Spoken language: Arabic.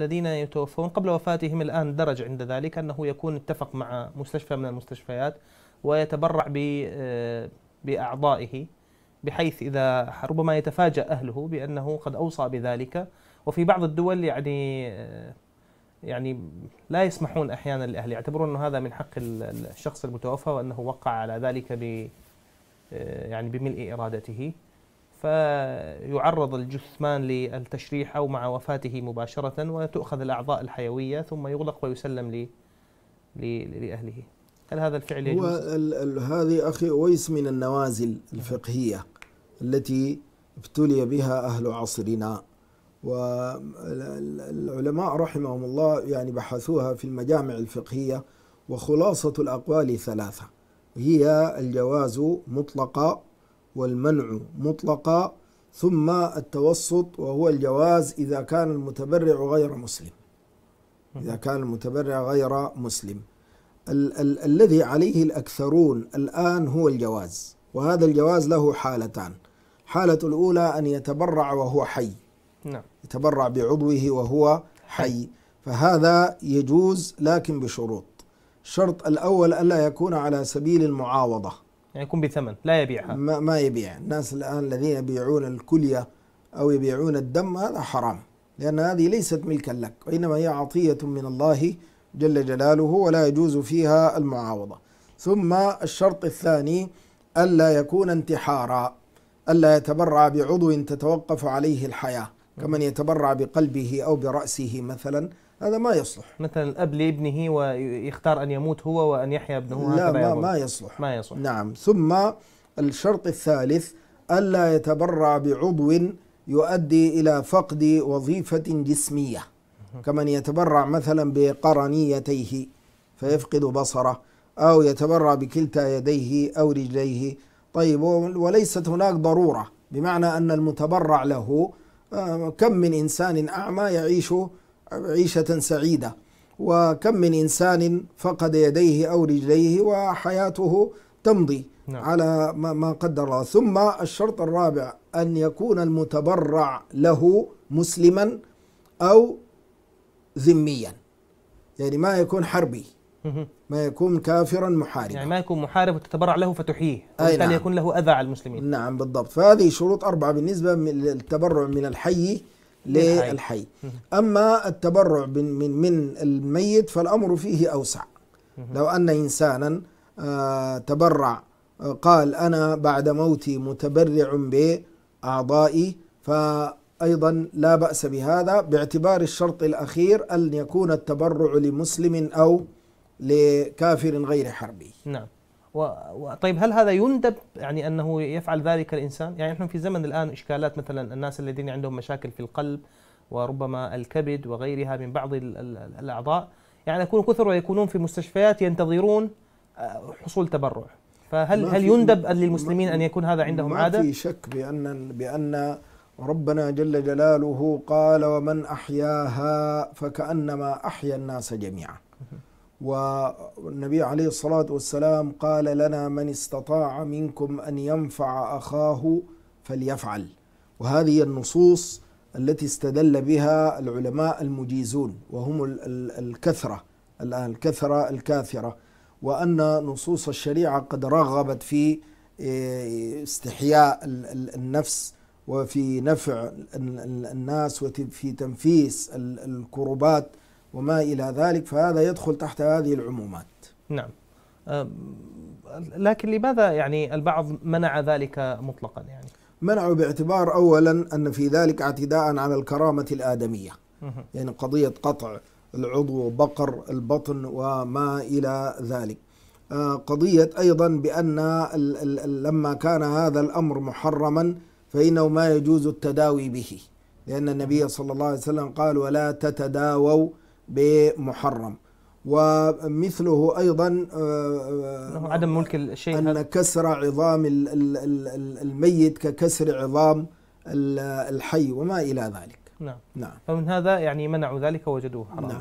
الذين يتوفون قبل وفاتهم الآن درج عند ذلك أنه يكون اتفق مع مستشفى من المستشفيات ويتبرع آه، بأعضائه بحيث إذا ربما يتفاجأ أهله بأنه قد أوصى بذلك وفي بعض الدول يعني آه، يعني لا يسمحون أحيانا لأهله يعتبرون أن هذا من حق الشخص المتوفى وأنه وقع على ذلك ب آه، يعني بملء إرادته فيعرض الجثمان للتشريح أو مع وفاته مباشرة وتؤخذ الأعضاء الحيوية ثم يغلق ويسلم لأهله هل هذا الفعل يجوز؟ هو هذه أخي أويس من النوازل الفقهية التي ابتلي بها أهل عصرنا والعلماء رحمهم الله يعني بحثوها في المجامع الفقهية وخلاصة الأقوال ثلاثة هي الجواز مطلقا والمنع مطلقا ثم التوسط وهو الجواز إذا كان المتبرع غير مسلم إذا كان المتبرع غير مسلم ال- ال- الذي عليه الأكثرون الآن هو الجواز وهذا الجواز له حالتان حالة الأولى أن يتبرع وهو حي نعم. يتبرع بعضوه وهو حي فهذا يجوز لكن بشروط الشرط الأول ألا يكون على سبيل المعاوضة يعني يكون بثمن لا يبيعها ما, ما يبيع الناس الآن الذين يبيعون الكلية أو يبيعون الدم هذا حرام لأن هذه ليست ملكا لك وإنما هي عطية من الله جل جلاله ولا يجوز فيها المعاوضة ثم الشرط الثاني ألا يكون انتحارا ألا يتبرع بعضو تتوقف عليه الحياة كمن يتبرع بقلبه أو برأسه مثلا هذا ما يصلح مثلا الاب لابنه ويختار ان يموت هو وان يحيا ابنه لا ما, ما يصلح ما يصلح نعم ثم الشرط الثالث الا يتبرع بعضو يؤدي الى فقد وظيفه جسميه كمن يتبرع مثلا بقرنيتيه فيفقد بصره او يتبرع بكلتا يديه او رجليه طيب وليست هناك ضروره بمعنى ان المتبرع له آه، كم من انسان اعمى يعيش عيشة سعيدة وكم من إنسان فقد يديه أو رجليه وحياته تمضي نعم. على ما قدر الله ثم الشرط الرابع أن يكون المتبرع له مسلما أو ذميا يعني ما يكون حربي ما يكون كافرا محاربا يعني ما يكون محارب وتتبرع له فتحييه وبالتالي نعم. يكون له أذى على المسلمين نعم بالضبط فهذه شروط أربعة بالنسبة للتبرع من الحي للحي أما التبرع من, من, الميت فالأمر فيه أوسع لو أن إنسانا آه، تبرع آه، قال أنا بعد موتي متبرع بأعضائي فأيضا لا بأس بهذا باعتبار الشرط الأخير أن يكون التبرع لمسلم أو لكافر غير حربي نعم و... و... طيب هل هذا يندب يعني انه يفعل ذلك الانسان؟ يعني نحن في زمن الان اشكالات مثلا الناس الذين عندهم مشاكل في القلب وربما الكبد وغيرها من بعض ال... ال... الاعضاء يعني يكون كثر ويكونون في مستشفيات ينتظرون آه، حصول تبرع فهل هل يندب للمسلمين ان يكون هذا عندهم عاده؟ ما في شك بان بان ربنا جل جلاله قال ومن احياها فكانما احيا الناس جميعا. والنبي عليه الصلاة والسلام قال لنا من استطاع منكم أن ينفع أخاه فليفعل وهذه النصوص التي استدل بها العلماء المجيزون وهم الكثرة الآن الكثرة الكاثرة وأن نصوص الشريعة قد رغبت في إيه، استحياء النفس وفي نفع الناس وفي تنفيس الكربات وما إلى ذلك فهذا يدخل تحت هذه العمومات نعم لكن لماذا يعني البعض منع ذلك مطلقا يعني منعوا باعتبار أولا أن في ذلك اعتداء على الكرامة الآدمية يعني قضية قطع العضو وبقر البطن وما إلى ذلك أه، قضية أيضا بأن لما كان هذا الأمر محرما فإنه ما يجوز التداوي به لأن النبي صلى الله عليه وسلم قال ولا تتداووا بمحرم ومثله ايضا آه، عدم ملك الشيء ان كسر عظام الميت ككسر عظام الحي وما الى ذلك نعم نعم فمن هذا يعني منعوا ذلك وجدوه حرام نعم